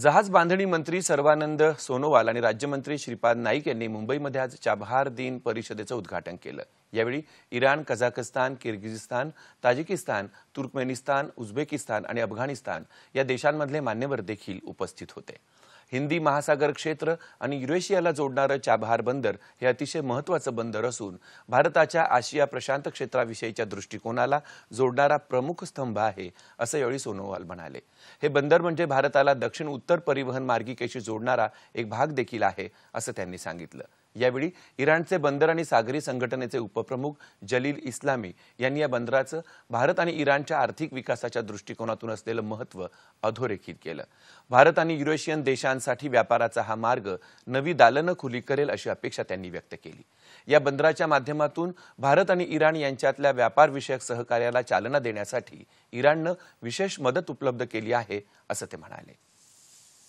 जहाज बांधणी मंत्री सर्वानंद सोनोवाल आणि राज्यमंत्री श्रीपाद नाईक यांनी मुंबईमध्ये आज चाबहार दिन परिषदेचं उद्घाटन केलं यावेळी Iran Kazakhstan Kyrgyzstan Tajikistan Turkmenistan Uzbekistan आणि अफगाणिस्तान या देशांमधले मान्यवर देखील उपस्थित होते हिंदी महासागर क्षेत्र आणि युरेशियाला जोडणारं चाबहार बंदर हे अतिशय महत्वाचं बंदर असून भारताच्या आशिया प्रशांत क्षेत्राविषयीच्या दृष्टिकोनाला जोडणारा प्रमुख स्तंभ आहे असं यावेळी सोनोवाल म्हणाले हे बंदर म्हणजे भारताला दक्षिण उत्तर परिवहन मार्गिकेशी जोडणारा एक भाग देखील आहे असं त्यांनी सांगितलं यावेळी इराणचे बंदर आणि सागरी संघटनेचे उपप्रमुख जलील इस्लामी यांनी या बंदराचं भारत आणि इराणच्या आर्थिक विकासाच्या दृष्टिकोनातून असलेलं महत्त्व अधोरेखित केलं भारत आणि युरोशियन देशांसाठी व्यापाराचा हा मार्ग नवी दालनं खुली करेल अशी अपेक्षा त्यांनी व्यक्त केली या बंदराच्या माध्यमातून भारत आणि इराण यांच्यातल्या व्यापारविषयक सहकार्याला चालना देण्यासाठी इराणनं विशेष मदत उपलब्ध केली आहे असं ते म्हणाले